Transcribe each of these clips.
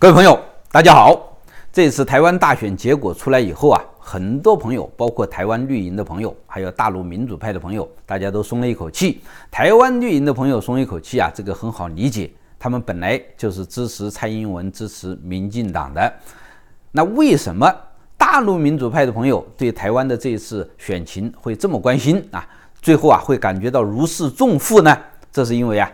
各位朋友，大家好！这次台湾大选结果出来以后啊，很多朋友，包括台湾绿营的朋友，还有大陆民主派的朋友，大家都松了一口气。台湾绿营的朋友松一口气啊，这个很好理解，他们本来就是支持蔡英文、支持民进党的。那为什么大陆民主派的朋友对台湾的这次选情会这么关心啊？最后啊，会感觉到如释重负呢？这是因为啊，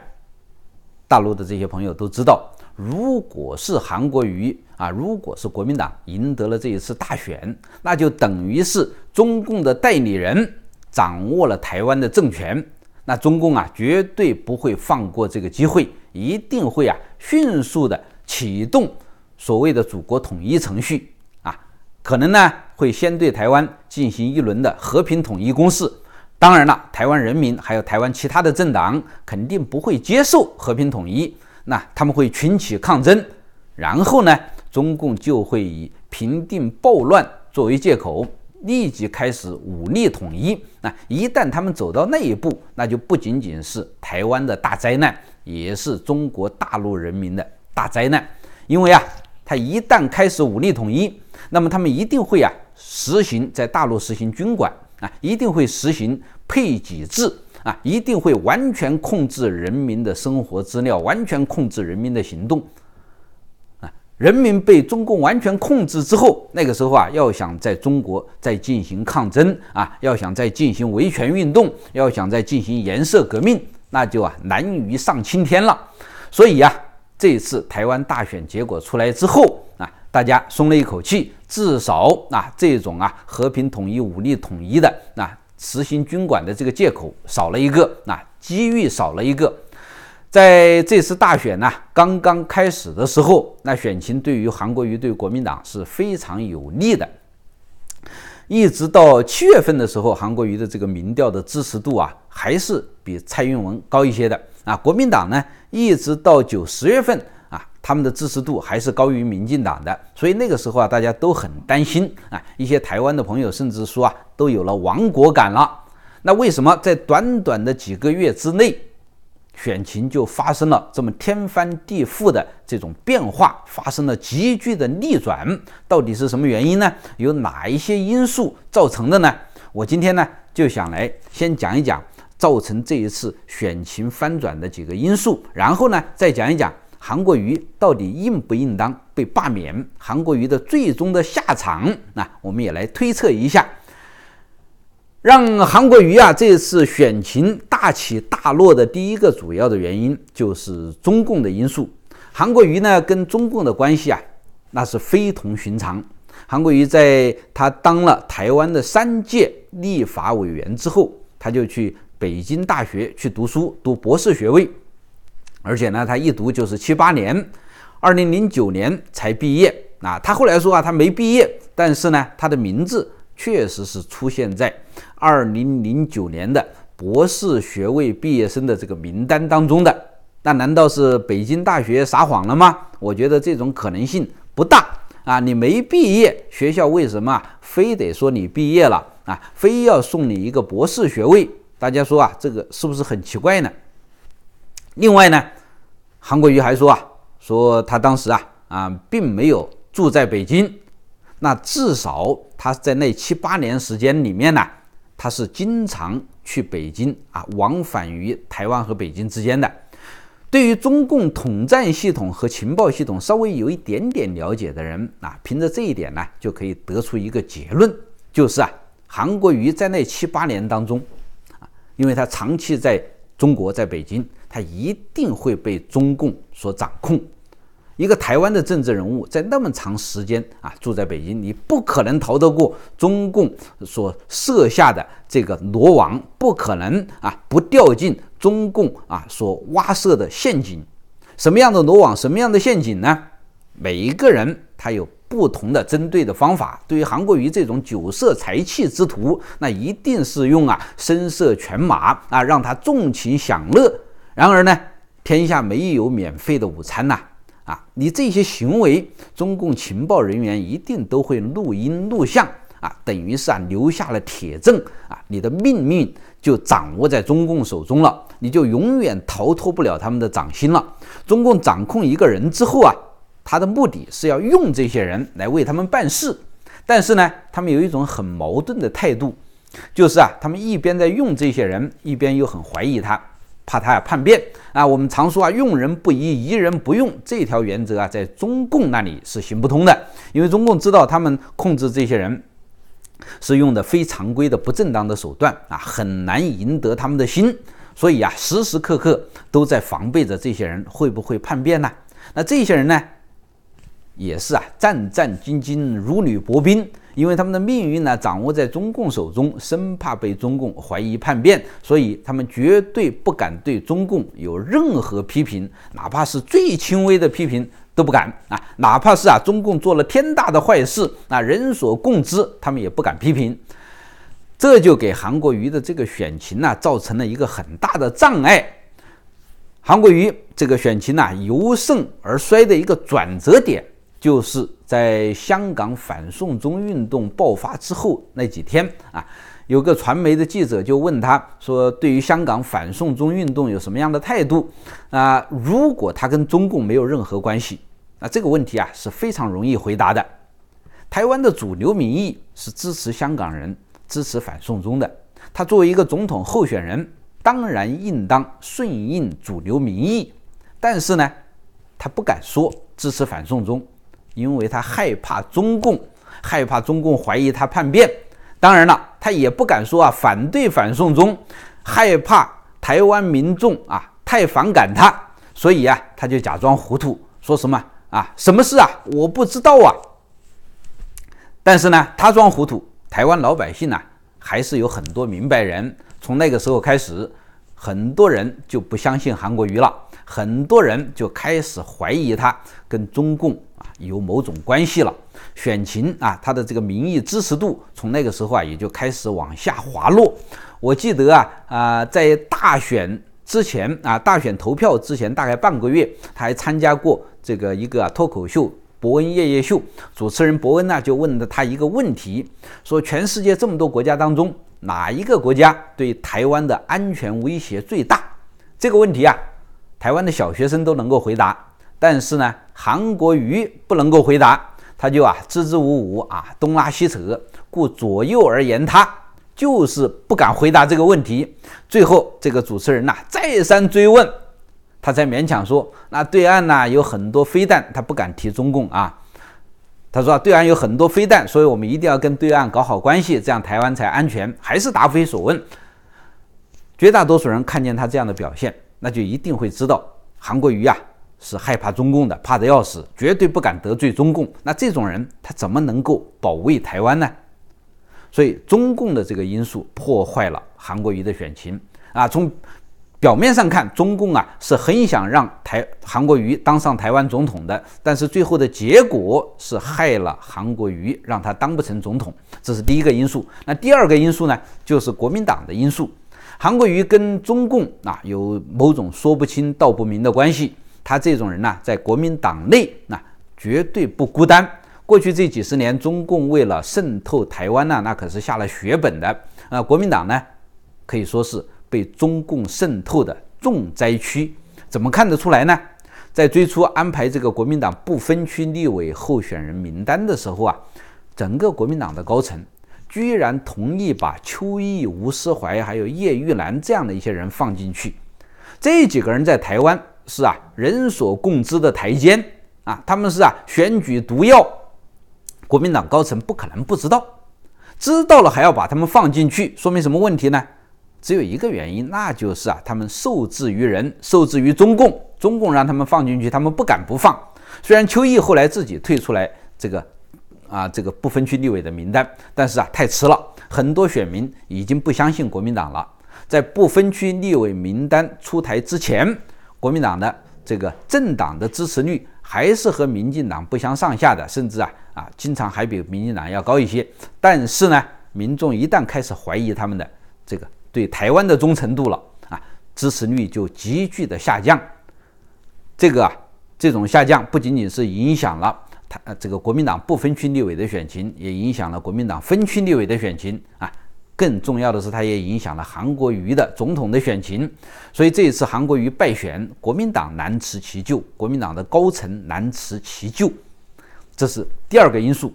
大陆的这些朋友都知道。如果是韩国瑜啊，如果是国民党赢得了这一次大选，那就等于是中共的代理人掌握了台湾的政权。那中共啊，绝对不会放过这个机会，一定会啊迅速的启动所谓的祖国统一程序啊，可能呢会先对台湾进行一轮的和平统一攻势。当然了，台湾人民还有台湾其他的政党肯定不会接受和平统一。那他们会群起抗争，然后呢，中共就会以平定暴乱作为借口，立即开始武力统一。那一旦他们走到那一步，那就不仅仅是台湾的大灾难，也是中国大陆人民的大灾难。因为啊，他一旦开始武力统一，那么他们一定会啊实行在大陆实行军管啊，一定会实行配给制。啊，一定会完全控制人民的生活资料，完全控制人民的行动。啊，人民被中共完全控制之后，那个时候啊，要想在中国再进行抗争，啊，要想再进行维权运动，要想再进行颜色革命，那就啊难于上青天了。所以啊，这次台湾大选结果出来之后啊，大家松了一口气，至少啊这种啊和平统一、武力统一的啊实行军管的这个借口少了一个，那机遇少了一个。在这次大选呢，刚刚开始的时候，那选情对于韩国瑜对国民党是非常有利的。一直到七月份的时候，韩国瑜的这个民调的支持度啊，还是比蔡英文高一些的。啊，国民党呢，一直到九十月份。他们的支持度还是高于民进党的，所以那个时候啊，大家都很担心啊，一些台湾的朋友甚至说啊，都有了亡国感了。那为什么在短短的几个月之内，选情就发生了这么天翻地覆的这种变化，发生了急剧的逆转？到底是什么原因呢？有哪一些因素造成的呢？我今天呢就想来先讲一讲造成这一次选情翻转的几个因素，然后呢再讲一讲。韩国瑜到底应不应当被罢免？韩国瑜的最终的下场，那我们也来推测一下。让韩国瑜啊这次选情大起大落的第一个主要的原因，就是中共的因素。韩国瑜呢跟中共的关系啊，那是非同寻常。韩国瑜在他当了台湾的三届立法委员之后，他就去北京大学去读书，读博士学位。而且呢，他一读就是七八年，二零零九年才毕业啊。他后来说啊，他没毕业，但是呢，他的名字确实是出现在二零零九年的博士学位毕业生的这个名单当中的。那难道是北京大学撒谎了吗？我觉得这种可能性不大啊。你没毕业，学校为什么非得说你毕业了啊？非要送你一个博士学位？大家说啊，这个是不是很奇怪呢？另外呢，韩国瑜还说啊，说他当时啊啊，并没有住在北京，那至少他在那七八年时间里面呢，他是经常去北京啊，往返于台湾和北京之间的。对于中共统战系统和情报系统稍微有一点点了解的人啊，凭着这一点呢，就可以得出一个结论，就是啊，韩国瑜在那七八年当中啊，因为他长期在中国，在北京。他一定会被中共所掌控。一个台湾的政治人物在那么长时间啊住在北京，你不可能逃得过中共所设下的这个罗网，不可能啊不掉进中共啊所挖设的陷阱。什么样的罗网，什么样的陷阱呢？每一个人他有不同的针对的方法。对于韩国瑜这种酒色财气之徒，那一定是用啊声色犬马啊让他纵情享乐。然而呢，天下没有免费的午餐呐！啊，你这些行为，中共情报人员一定都会录音录像啊，等于是啊留下了铁证啊，你的命运就掌握在中共手中了，你就永远逃脱不了他们的掌心了。中共掌控一个人之后啊，他的目的是要用这些人来为他们办事，但是呢，他们有一种很矛盾的态度，就是啊，他们一边在用这些人，一边又很怀疑他。怕他要叛变啊！我们常说啊，“用人不疑，疑人不用”这条原则啊，在中共那里是行不通的，因为中共知道他们控制这些人是用的非常规的不正当的手段啊，很难赢得他们的心，所以啊，时时刻刻都在防备着这些人会不会叛变呢？那这些人呢，也是啊，战战兢兢，如履薄冰。因为他们的命运呢掌握在中共手中，生怕被中共怀疑叛变，所以他们绝对不敢对中共有任何批评，哪怕是最轻微的批评都不敢啊！哪怕是啊，中共做了天大的坏事，啊人所共知，他们也不敢批评。这就给韩国瑜的这个选情呢造成了一个很大的障碍，韩国瑜这个选情呢由盛而衰的一个转折点。就是在香港反送中运动爆发之后那几天啊，有个传媒的记者就问他说：“对于香港反送中运动有什么样的态度？”啊，如果他跟中共没有任何关系，那这个问题啊是非常容易回答的。台湾的主流民意是支持香港人支持反送中的，他作为一个总统候选人，当然应当顺应主流民意，但是呢，他不敢说支持反送中。因为他害怕中共，害怕中共怀疑他叛变，当然了，他也不敢说啊反对反送中，害怕台湾民众啊太反感他，所以啊他就假装糊涂，说什么啊什么事啊我不知道啊。但是呢他装糊涂，台湾老百姓呢还是有很多明白人。从那个时候开始，很多人就不相信韩国瑜了，很多人就开始怀疑他跟中共。有某种关系了，选情啊，他的这个民意支持度从那个时候啊也就开始往下滑落。我记得啊啊，在大选之前啊，大选投票之前大概半个月，他还参加过这个一个脱口秀《伯恩夜夜秀》，主持人伯恩呢就问了他一个问题，说全世界这么多国家当中，哪一个国家对台湾的安全威胁最大？这个问题啊，台湾的小学生都能够回答。但是呢，韩国瑜不能够回答，他就啊支支吾吾啊东拉西扯，顾左右而言他，就是不敢回答这个问题。最后这个主持人呐再三追问，他才勉强说，那对岸呢有很多飞弹，他不敢提中共啊。他说对岸有很多飞弹，所以我们一定要跟对岸搞好关系，这样台湾才安全。还是答非所问。绝大多数人看见他这样的表现，那就一定会知道韩国瑜啊。是害怕中共的，怕得要死，绝对不敢得罪中共。那这种人他怎么能够保卫台湾呢？所以中共的这个因素破坏了韩国瑜的选情啊。从表面上看，中共啊是很想让台韩国瑜当上台湾总统的，但是最后的结果是害了韩国瑜，让他当不成总统。这是第一个因素。那第二个因素呢，就是国民党的因素。韩国瑜跟中共啊有某种说不清道不明的关系。他这种人呢，在国民党内那绝对不孤单。过去这几十年，中共为了渗透台湾呢，那可是下了血本的。啊，国民党呢可以说是被中共渗透的重灾区。怎么看得出来呢？在最初安排这个国民党不分区立委候选人名单的时候啊，整个国民党的高层居然同意把邱毅、吴思怀还有叶玉兰这样的一些人放进去。这几个人在台湾。是啊，人所共知的台阶啊！他们是啊，选举毒药，国民党高层不可能不知道，知道了还要把他们放进去，说明什么问题呢？只有一个原因，那就是啊，他们受制于人，受制于中共。中共让他们放进去，他们不敢不放。虽然邱毅后来自己退出来这个啊，这个不分区立委的名单，但是啊，太迟了，很多选民已经不相信国民党了。在不分区立委名单出台之前。国民党的这个政党的支持率还是和民进党不相上下的，甚至啊啊，经常还比民进党要高一些。但是呢，民众一旦开始怀疑他们的这个对台湾的忠诚度了啊，支持率就急剧的下降。这个这种下降不仅仅是影响了他这个国民党不分区立委的选情，也影响了国民党分区立委的选情啊。更重要的是，它也影响了韩国瑜的总统的选情，所以这一次韩国瑜败选，国民党难辞其咎，国民党的高层难辞其咎，这是第二个因素。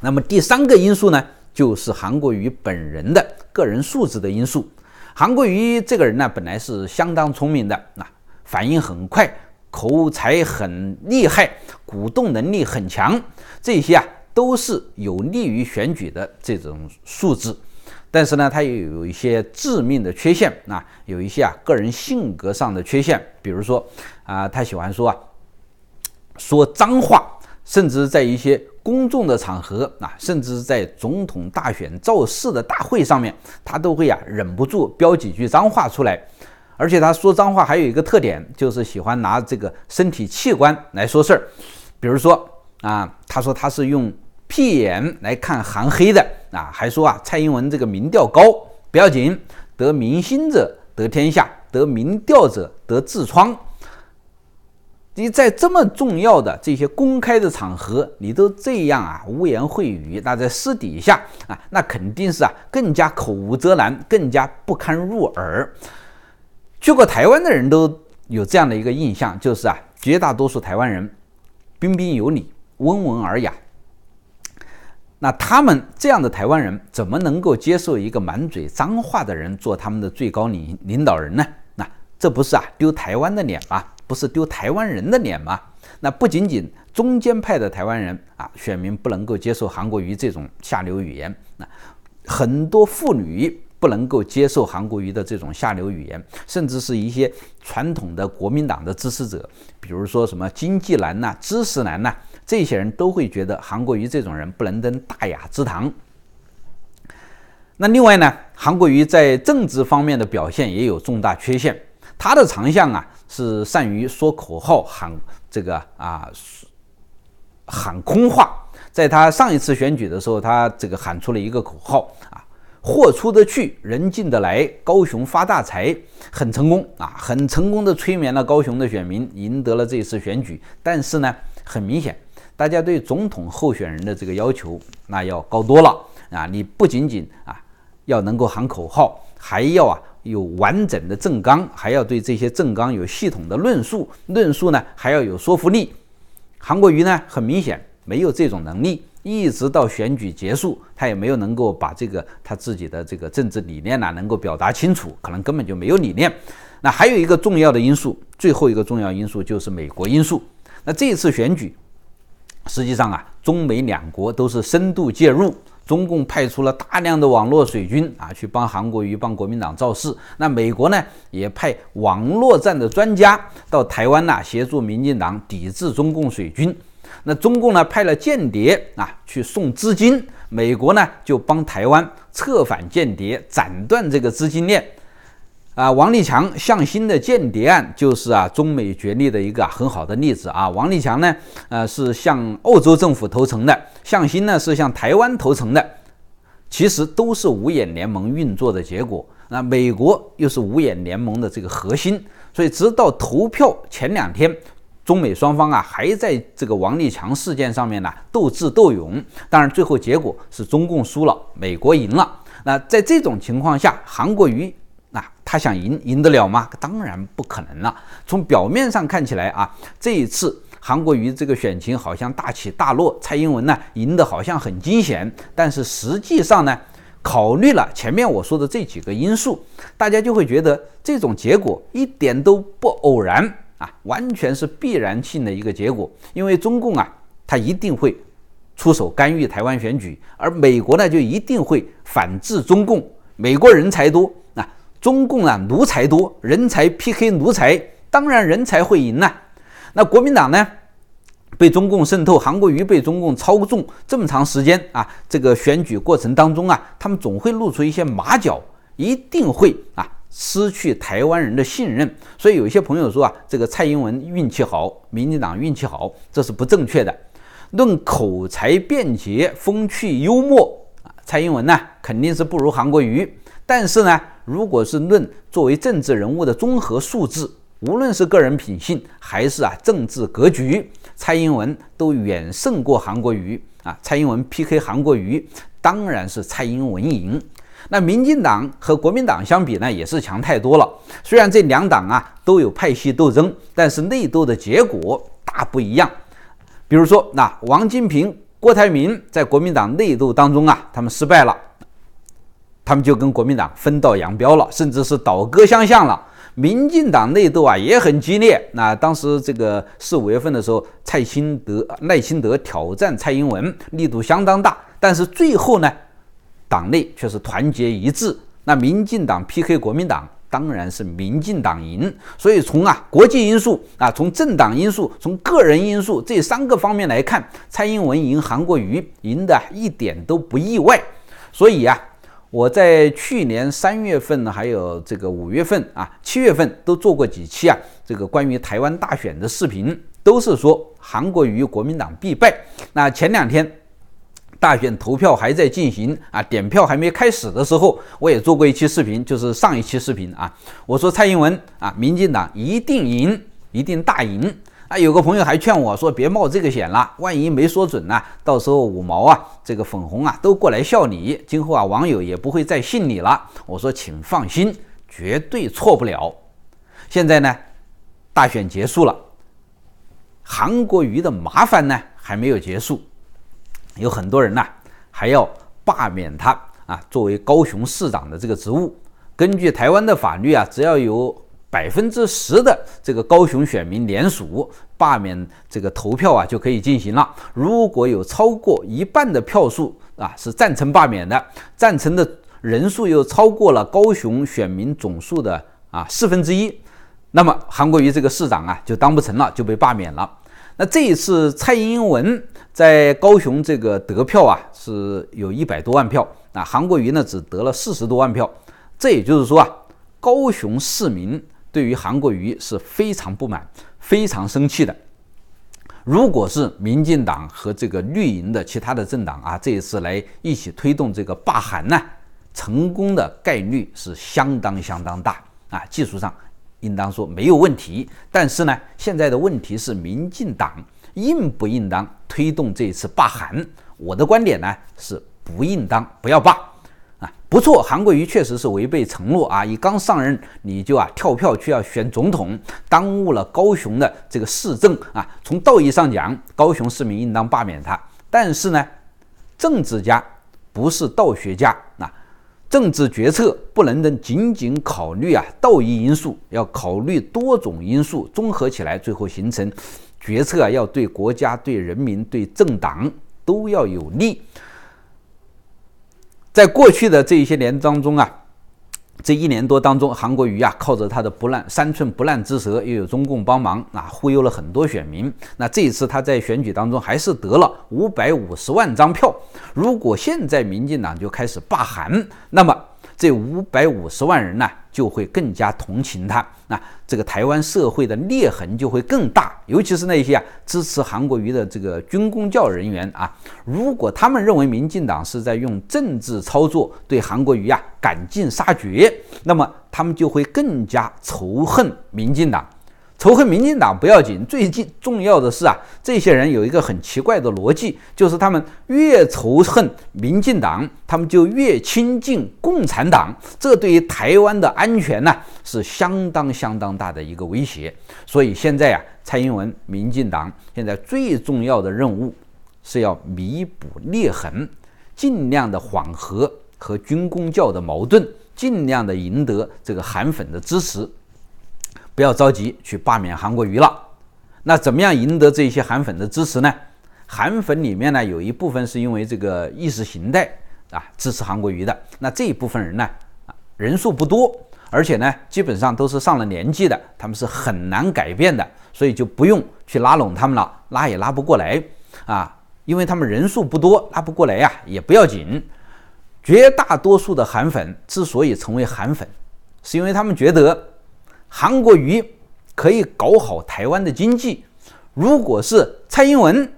那么第三个因素呢，就是韩国瑜本人的个人素质的因素。韩国瑜这个人呢，本来是相当聪明的，那反应很快，口才很厉害，鼓动能力很强，这些啊都是有利于选举的这种素质。但是呢，他也有一些致命的缺陷，啊，有一些啊个人性格上的缺陷，比如说啊，他喜欢说啊说脏话，甚至在一些公众的场合啊，甚至在总统大选造势的大会上面，他都会啊忍不住飙几句脏话出来。而且他说脏话还有一个特点，就是喜欢拿这个身体器官来说事儿，比如说啊，他说他是用。屁眼来看韩黑的啊，还说啊蔡英文这个民调高不要紧，得民心者得天下，得民调者得痔疮。你在这么重要的这些公开的场合，你都这样啊污言秽语，那在私底下啊，那肯定是啊更加口无遮拦，更加不堪入耳。去过台湾的人都有这样的一个印象，就是啊绝大多数台湾人彬彬有礼，温文尔雅。那他们这样的台湾人怎么能够接受一个满嘴脏话的人做他们的最高领领导人呢？那这不是啊丢台湾的脸吗？不是丢台湾人的脸吗？那不仅仅中间派的台湾人啊，选民不能够接受韩国瑜这种下流语言，那很多妇女不能够接受韩国瑜的这种下流语言，甚至是一些传统的国民党的支持者，比如说什么经济难呐，知识难呐。这些人都会觉得韩国瑜这种人不能登大雅之堂。那另外呢，韩国瑜在政治方面的表现也有重大缺陷。他的长项啊是善于说口号喊这个啊喊空话。在他上一次选举的时候，他这个喊出了一个口号啊“货出得去，人进得来，高雄发大财”，很成功啊，很成功的催眠了高雄的选民，赢得了这次选举。但是呢，很明显。大家对总统候选人的这个要求，那要高多了啊！你不仅仅啊要能够喊口号，还要啊有完整的政纲，还要对这些政纲有系统的论述，论述呢还要有说服力。韩国瑜呢，很明显没有这种能力，一直到选举结束，他也没有能够把这个他自己的这个政治理念呢能够表达清楚，可能根本就没有理念。那还有一个重要的因素，最后一个重要因素就是美国因素。那这一次选举。实际上啊，中美两国都是深度介入。中共派出了大量的网络水军啊，去帮韩国瑜帮国民党造势。那美国呢，也派网络战的专家到台湾呐，协助民进党抵制中共水军。那中共呢，派了间谍啊，去送资金。美国呢，就帮台湾策反间谍，斩断这个资金链。啊，王立强向新的间谍案就是啊，中美决裂的一个很好的例子啊。王立强呢，呃，是向澳洲政府投诚的；向新呢，是向台湾投诚的。其实都是五眼联盟运作的结果。那美国又是五眼联盟的这个核心，所以直到投票前两天，中美双方啊，还在这个王立强事件上面呢斗智斗勇。当然，最后结果是中共输了，美国赢了。那在这种情况下，韩国瑜。啊，他想赢，赢得了吗？当然不可能了。从表面上看起来啊，这一次韩国瑜这个选情好像大起大落，蔡英文呢赢得好像很惊险。但是实际上呢，考虑了前面我说的这几个因素，大家就会觉得这种结果一点都不偶然啊，完全是必然性的一个结果。因为中共啊，他一定会出手干预台湾选举，而美国呢就一定会反制中共。美国人才多。中共啊，奴才多，人才 PK 奴才，当然人才会赢呐。那国民党呢，被中共渗透，韩国瑜被中共操纵这么长时间啊，这个选举过程当中啊，他们总会露出一些马脚，一定会啊失去台湾人的信任。所以有一些朋友说啊，这个蔡英文运气好，民进党运气好，这是不正确的。论口才、便捷、风趣、幽默啊，蔡英文呢肯定是不如韩国瑜。但是呢，如果是论作为政治人物的综合素质，无论是个人品性还是啊政治格局，蔡英文都远胜过韩国瑜啊。蔡英文 PK 韩国瑜，当然是蔡英文赢。那民进党和国民党相比呢，也是强太多了。虽然这两党啊都有派系斗争，但是内斗的结果大不一样。比如说，那王金平、郭台铭在国民党内斗当中啊，他们失败了。他们就跟国民党分道扬镳了，甚至是倒戈相向了。民进党内斗啊也很激烈。那当时这个四五月份的时候，蔡新德、赖清德挑战蔡英文，力度相当大。但是最后呢，党内却是团结一致。那民进党 PK 国民党，当然是民进党赢。所以从啊国际因素啊、从政党因素、从个人因素这三个方面来看，蔡英文赢韩国瑜，赢的一点都不意外。所以啊。我在去年三月份呢，还有这个五月份啊，七月份都做过几期啊，这个关于台湾大选的视频，都是说韩国瑜国民党必败。那前两天大选投票还在进行啊，点票还没开始的时候，我也做过一期视频，就是上一期视频啊，我说蔡英文啊，民进党一定赢，一定大赢。啊，有个朋友还劝我说：“别冒这个险了，万一没说准呢，到时候五毛啊，这个粉红啊，都过来笑你。今后啊，网友也不会再信你了。”我说：“请放心，绝对错不了。”现在呢，大选结束了，韩国瑜的麻烦呢还没有结束，有很多人呢还要罢免他啊，作为高雄市长的这个职务。根据台湾的法律啊，只要有百分之十的这个高雄选民联署罢免这个投票啊就可以进行了。如果有超过一半的票数啊是赞成罢免的，赞成的人数又超过了高雄选民总数的啊四分之一，那么韩国瑜这个市长啊就当不成了，就被罢免了。那这一次蔡英文在高雄这个得票啊是有一百多万票，那韩国瑜呢只得了四十多万票。这也就是说啊，高雄市民。对于韩国瑜是非常不满、非常生气的。如果是民进党和这个绿营的其他的政党啊，这一次来一起推动这个罢韩呢，成功的概率是相当相当大啊。技术上应当说没有问题，但是呢，现在的问题是民进党应不应当推动这一次罢韩？我的观点呢是不应当，不要罢。不错，韩国瑜确实是违背承诺啊！你刚上任你就啊跳票去要选总统，耽误了高雄的这个市政啊。从道义上讲，高雄市民应当罢免他。但是呢，政治家不是道学家啊，政治决策不能仅仅考虑啊道义因素，要考虑多种因素综合起来，最后形成决策啊，要对国家、对人民、对政党都要有利。在过去的这一些年当中啊，这一年多当中，韩国瑜啊靠着他的不烂三寸不烂之舌，又有中共帮忙啊，忽悠了很多选民。那这一次他在选举当中还是得了五百五十万张票。如果现在民进党就开始罢韩，那么。这五百五十万人呢，就会更加同情他。那这个台湾社会的裂痕就会更大，尤其是那些啊支持韩国瑜的这个军公教人员啊，如果他们认为民进党是在用政治操作对韩国瑜啊赶尽杀绝，那么他们就会更加仇恨民进党。仇恨民进党不要紧，最近重要的是啊，这些人有一个很奇怪的逻辑，就是他们越仇恨民进党，他们就越亲近共产党。这对于台湾的安全呢，是相当相当大的一个威胁。所以现在啊，蔡英文民进党现在最重要的任务是要弥补裂痕，尽量的缓和和军工教的矛盾，尽量的赢得这个韩粉的支持。不要着急去罢免韩国瑜了。那怎么样赢得这些韩粉的支持呢？韩粉里面呢，有一部分是因为这个意识形态啊支持韩国瑜的。那这一部分人呢，啊人数不多，而且呢基本上都是上了年纪的，他们是很难改变的，所以就不用去拉拢他们了，拉也拉不过来啊，因为他们人数不多，拉不过来呀也不要紧。绝大多数的韩粉之所以成为韩粉，是因为他们觉得。韩国瑜可以搞好台湾的经济，如果是蔡英文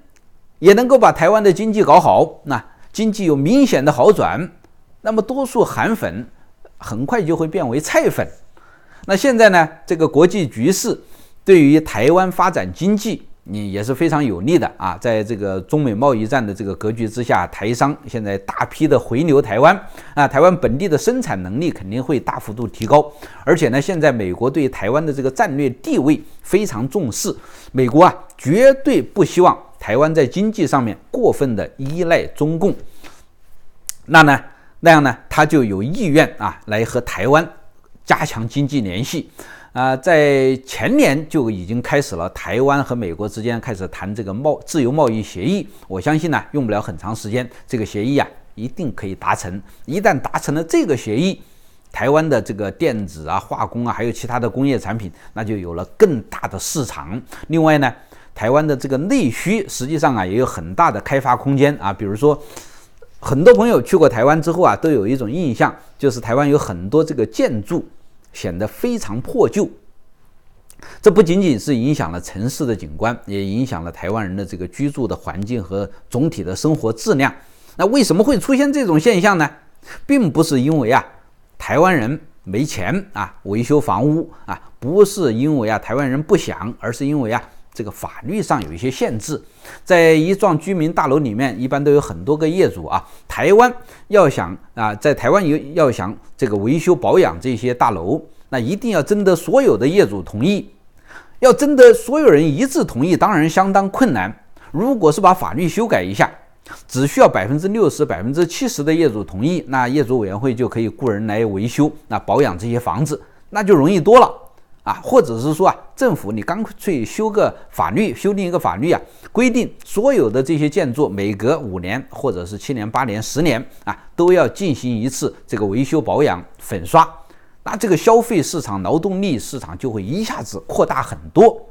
也能够把台湾的经济搞好，那经济有明显的好转，那么多数韩粉很快就会变为蔡粉。那现在呢？这个国际局势对于台湾发展经济。你也是非常有利的啊！在这个中美贸易战的这个格局之下，台商现在大批的回流台湾啊，台湾本地的生产能力肯定会大幅度提高。而且呢，现在美国对台湾的这个战略地位非常重视，美国啊绝对不希望台湾在经济上面过分的依赖中共，那呢那样呢，他就有意愿啊来和台湾加强经济联系。啊，在前年就已经开始了台湾和美国之间开始谈这个贸自由贸易协议，我相信呢，用不了很长时间，这个协议啊一定可以达成。一旦达成了这个协议，台湾的这个电子啊、化工啊，还有其他的工业产品，那就有了更大的市场。另外呢，台湾的这个内需实际上啊也有很大的开发空间啊，比如说，很多朋友去过台湾之后啊，都有一种印象，就是台湾有很多这个建筑。显得非常破旧，这不仅仅是影响了城市的景观，也影响了台湾人的这个居住的环境和总体的生活质量。那为什么会出现这种现象呢？并不是因为啊台湾人没钱啊维修房屋啊，不是因为啊台湾人不想，而是因为啊。这个法律上有一些限制，在一幢居民大楼里面，一般都有很多个业主啊。台湾要想啊，在台湾有要想这个维修保养这些大楼，那一定要征得所有的业主同意，要征得所有人一致同意，当然相当困难。如果是把法律修改一下，只需要百分之六十、百分之七十的业主同意，那业主委员会就可以雇人来维修、那保养这些房子，那就容易多了。啊，或者是说啊，政府你干脆修个法律，修订一个法律啊，规定所有的这些建筑每隔五年或者是七年、八年、十年啊，都要进行一次这个维修保养、粉刷，那这个消费市场、劳动力市场就会一下子扩大很多。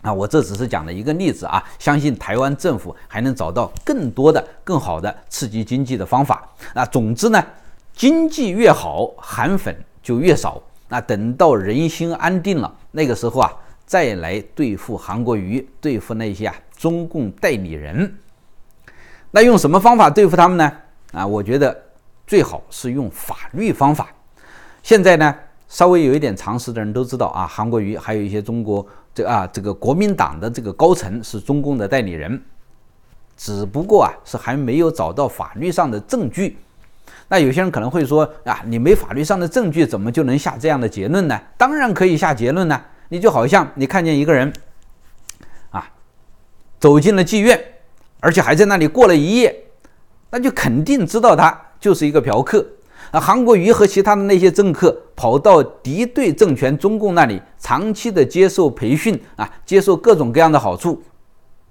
啊，我这只是讲了一个例子啊，相信台湾政府还能找到更多的、更好的刺激经济的方法。那总之呢，经济越好，含粉就越少。那等到人心安定了，那个时候啊，再来对付韩国瑜，对付那些啊中共代理人。那用什么方法对付他们呢？啊，我觉得最好是用法律方法。现在呢，稍微有一点常识的人都知道啊，韩国瑜还有一些中国这啊这个国民党的这个高层是中共的代理人，只不过啊是还没有找到法律上的证据。那有些人可能会说啊，你没法律上的证据，怎么就能下这样的结论呢？当然可以下结论呢。你就好像你看见一个人，啊，走进了妓院，而且还在那里过了一夜，那就肯定知道他就是一个嫖客。那韩国瑜和其他的那些政客跑到敌对政权中共那里，长期的接受培训啊，接受各种各样的好处，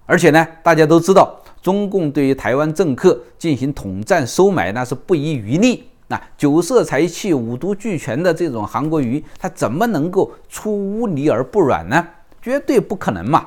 而且呢，大家都知道。中共对于台湾政客进行统战收买，那是不遗余力。那酒色财气五毒俱全的这种韩国瑜，他怎么能够出污泥而不染呢？绝对不可能嘛！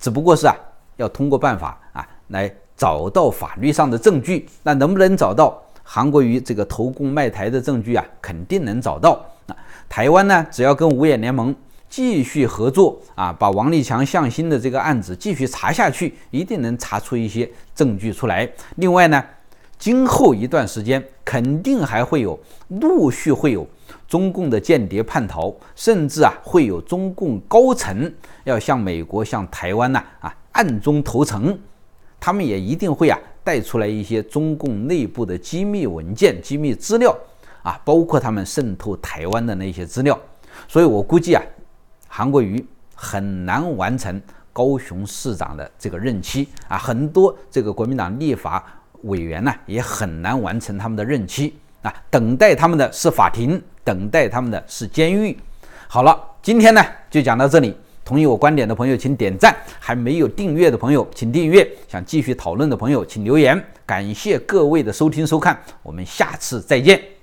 只不过是啊，要通过办法啊来找到法律上的证据。那能不能找到韩国瑜这个投共卖台的证据啊？肯定能找到。那台湾呢，只要跟五眼联盟。继续合作啊，把王立强向心的这个案子继续查下去，一定能查出一些证据出来。另外呢，今后一段时间肯定还会有陆续会有中共的间谍叛逃，甚至啊会有中共高层要向美国、向台湾呐啊暗中投诚，他们也一定会啊带出来一些中共内部的机密文件、机密资料啊，包括他们渗透台湾的那些资料。所以我估计啊。韩国瑜很难完成高雄市长的这个任期啊，很多这个国民党立法委员呢也很难完成他们的任期啊，等待他们的是法庭，等待他们的是监狱。好了，今天呢就讲到这里，同意我观点的朋友请点赞，还没有订阅的朋友请订阅，想继续讨论的朋友请留言。感谢各位的收听收看，我们下次再见。